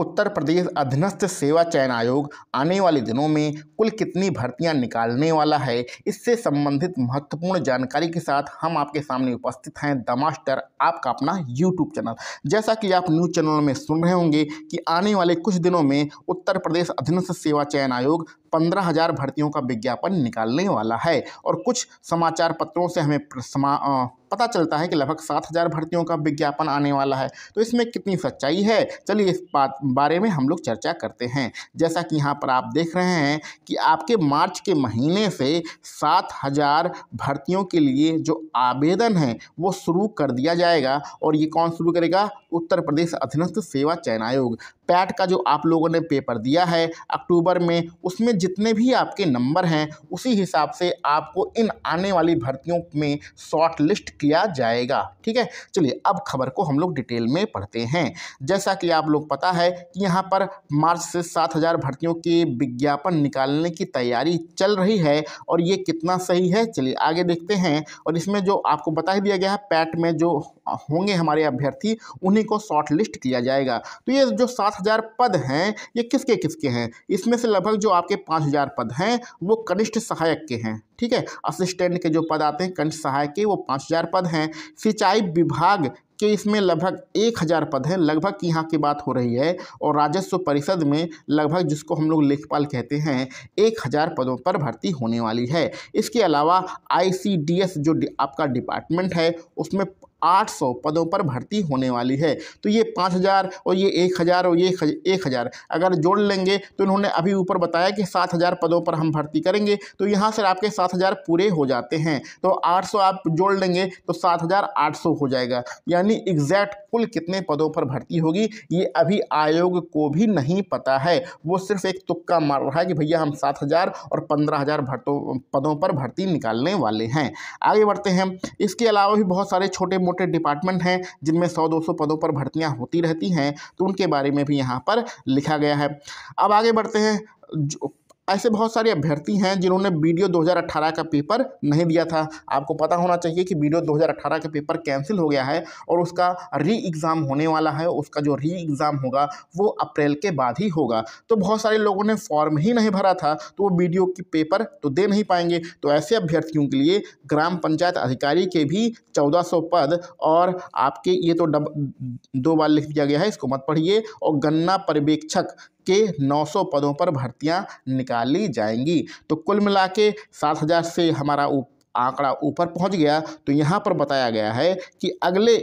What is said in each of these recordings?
उत्तर प्रदेश अधीनस्थ सेवा चयन आयोग आने वाले दिनों में कुल कितनी भर्तियां निकालने वाला है इससे संबंधित महत्वपूर्ण जानकारी के साथ हम आपके सामने उपस्थित हैं द मास्टर आपका अपना यूट्यूब चैनल जैसा कि आप न्यूज़ चैनल में सुन रहे होंगे कि आने वाले कुछ दिनों में उत्तर प्रदेश अधीनस्थ सेवा चयन आयोग पंद्रह हजार भर्तियों का विज्ञापन निकालने वाला है और कुछ समाचार पत्रों से हमें पता चलता है कि लगभग सात हज़ार भर्तियों का विज्ञापन आने वाला है तो इसमें कितनी सच्चाई है चलिए इस बात बारे में हम लोग चर्चा करते हैं जैसा कि यहाँ पर आप देख रहे हैं कि आपके मार्च के महीने से सात हज़ार भर्तियों के लिए जो आवेदन है वो शुरू कर दिया जाएगा और ये कौन शुरू करेगा उत्तर प्रदेश अधीनस्थ सेवा चयन आयोग पैट का जो आप लोगों ने पेपर दिया है अक्टूबर में उसमें जितने भी आपके नंबर हैं उसी हिसाब से आपको इन आने वाली भर्तियों में शॉर्ट लिस्ट किया जाएगा ठीक है चलिए अब खबर को हम लोग डिटेल में पढ़ते हैं जैसा कि आप लोग पता है कि यहाँ पर मार्च से सात हज़ार भर्तियों के विज्ञापन निकालने की तैयारी चल रही है और ये कितना सही है चलिए आगे देखते हैं और इसमें जो आपको बता दिया गया है पैट में जो होंगे हमारे अभ्यर्थी उन्हीं को शॉर्ट लिस्ट किया जाएगा तो ये जो सात हज़ार पद हैं ये किसके किसके हैं इसमें से लगभग जो आपके पाँच हज़ार पद हैं वो कनिष्ठ सहायक के हैं ठीक है असिस्टेंट के जो पद आते हैं कनिष्ठ सहायक के वो पाँच हज़ार पद हैं सिंचाई विभाग के इसमें लगभग एक हज़ार पद हैं लगभग यहाँ की बात हो रही है और राजस्व परिषद में लगभग जिसको हम लोग लेखपाल कहते हैं एक हज़ार पदों पर भर्ती होने वाली है इसके अलावा आईसीडीएस जो आपका डिपार्टमेंट है उसमें 800 पदों पर भर्ती होने वाली है तो ये 5000 और ये 1000 और ये एक हज़ार अगर जोड़ लेंगे तो इन्होंने अभी ऊपर बताया कि 7000 पदों पर हम भर्ती करेंगे तो यहाँ से आपके 7000 पूरे हो जाते हैं तो 800 आप जोड़ लेंगे तो 7800 हो जाएगा यानी एग्जैक्ट कुल कितने पदों पर भर्ती होगी ये अभी आयोग को भी नहीं पता है वो सिर्फ एक तुक्का मार रहा है कि भैया हम सात और पंद्रह भर्तों पदों पर भर्ती निकालने वाले हैं आगे बढ़ते हैं इसके अलावा भी बहुत सारे छोटे मोटे डिपार्टमेंट हैं जिनमें सौ दो सौ पदों पर भर्तियाँ होती रहती हैं तो उनके बारे में भी यहाँ पर लिखा गया है अब आगे बढ़ते हैं ऐसे बहुत सारे अभ्यर्थी हैं जिन्होंने वीडियो 2018 का पेपर नहीं दिया था आपको पता होना चाहिए कि वीडियो 2018 का पेपर कैंसिल हो गया है और उसका री एग्ज़ाम होने वाला है उसका जो री एग्ज़ाम होगा वो अप्रैल के बाद ही होगा तो बहुत सारे लोगों ने फॉर्म ही नहीं भरा था तो वो बी की पेपर तो दे नहीं पाएंगे तो ऐसे अभ्यर्थियों के लिए ग्राम पंचायत अधिकारी के भी चौदह पद और आपके ये तो डब, दो बार लिख दिया गया है इसको मत पढ़िए और गन्ना पर्यवेक्षक के 900 पदों पर भर्तियां निकाली जाएंगी तो कुल मिला के सात हज़ार से हमारा आंकड़ा ऊपर पहुंच गया तो यहाँ पर बताया गया है कि अगले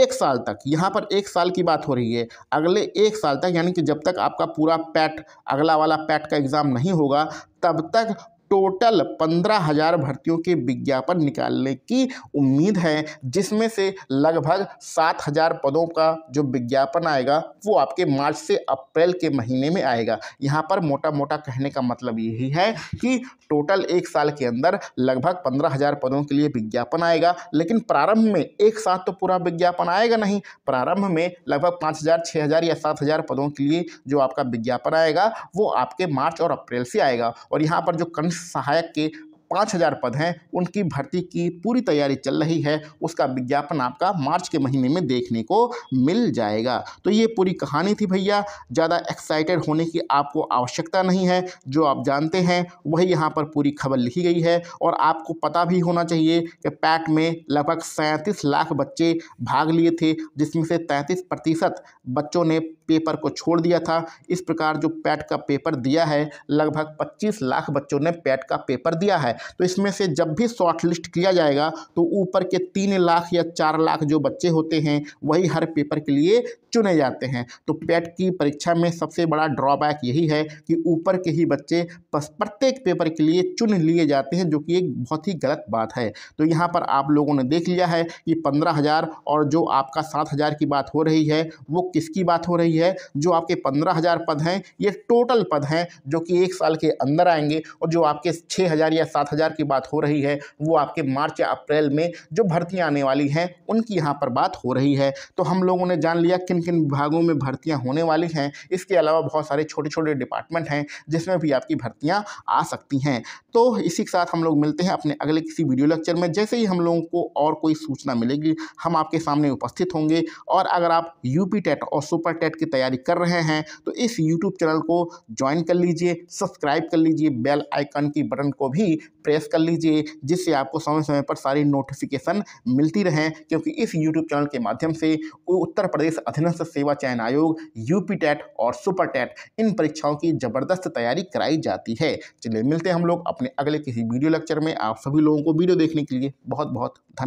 एक साल तक यहाँ पर एक साल की बात हो रही है अगले एक साल तक यानी कि जब तक आपका पूरा पैट अगला वाला पैट का एग्ज़ाम नहीं होगा तब तक टोटल पंद्रह हजार भर्तियों के विज्ञापन निकालने की उम्मीद है जिसमें से लगभग सात हजार पदों का जो विज्ञापन आएगा वो आपके मार्च से अप्रैल के महीने में आएगा यहाँ पर मोटा मोटा कहने का मतलब यही है कि टोटल एक साल के अंदर लगभग पंद्रह हजार पदों के लिए विज्ञापन आएगा लेकिन प्रारंभ में एक साथ तो पूरा विज्ञापन आएगा नहीं प्रारंभ में लगभग पाँच हज़ार छः हज़ार या सात हज़ार पदों के लिए जो आपका विज्ञापन आएगा वो आपके मार्च और अप्रैल से आएगा और यहाँ पर जो कंस सहायक के पाँच हज़ार पद हैं उनकी भर्ती की पूरी तैयारी चल रही है उसका विज्ञापन आपका मार्च के महीने में देखने को मिल जाएगा तो ये पूरी कहानी थी भैया ज़्यादा एक्साइटेड होने की आपको आवश्यकता नहीं है जो आप जानते हैं वही यहाँ पर पूरी खबर लिखी गई है और आपको पता भी होना चाहिए कि पैट में लगभग सैंतीस लाख बच्चे भाग लिए थे जिसमें से तैंतीस प्रतिशत बच्चों ने पेपर को छोड़ दिया था इस प्रकार जो पैट का पेपर दिया है लगभग 25 लाख बच्चों ने पैट का पेपर दिया है तो इसमें से जब भी शॉर्ट लिस्ट किया जाएगा तो ऊपर के तीन लाख या चार लाख जो बच्चे होते हैं वही हर पेपर के लिए चुने जाते हैं तो पेट की परीक्षा में सबसे बड़ा ड्रॉबैक यही है कि ऊपर के ही बच्चे प्रत्येक पेपर के लिए चुन लिए जाते हैं जो कि एक बहुत ही गलत बात है तो यहाँ पर आप लोगों ने देख लिया है कि पंद्रह हज़ार और जो आपका सात हज़ार की बात हो रही है वो किसकी बात हो रही है जो आपके पंद्रह हज़ार पद हैं ये टोटल पद हैं जो कि एक साल के अंदर आएंगे और जो आपके छः हज़ार या सात हज़ार की बात हो रही है वो आपके मार्च या अप्रैल में जो भर्तियाँ आने वाली हैं उनकी यहाँ पर बात हो रही है तो हम लोगों ने जान लिया किन किन किन विभागों में भर्तियाँ होने वाली हैं इसके अलावा बहुत सारे छोटे छोटे डिपार्टमेंट हैं जिसमें भी आपकी भर्तियाँ आ सकती हैं तो इसी के साथ हम लोग मिलते हैं अपने अगले किसी वीडियो लेक्चर में जैसे ही हम लोगों को और कोई सूचना मिलेगी हम आपके सामने उपस्थित होंगे और अगर आप यूपी टेट और सुपर टेट की तैयारी कर रहे हैं तो इस यूट्यूब चैनल को ज्वाइन कर लीजिए सब्सक्राइब कर लीजिए बेल आइकन की बटन को भी प्रेस कर लीजिए जिससे आपको समय समय पर सारी नोटिफिकेशन मिलती रहें क्योंकि इस यूट्यूब चैनल के माध्यम से उत्तर प्रदेश अधीन अधीनस्थ सेवा चयन आयोग यूपी टेट और सुपर टेट इन परीक्षाओं की जबरदस्त तैयारी कराई जाती है चलिए मिलते हैं हम लोग अपने अगले किसी वीडियो लेक्चर में आप सभी लोगों को वीडियो देखने के लिए बहुत बहुत धन्यवाद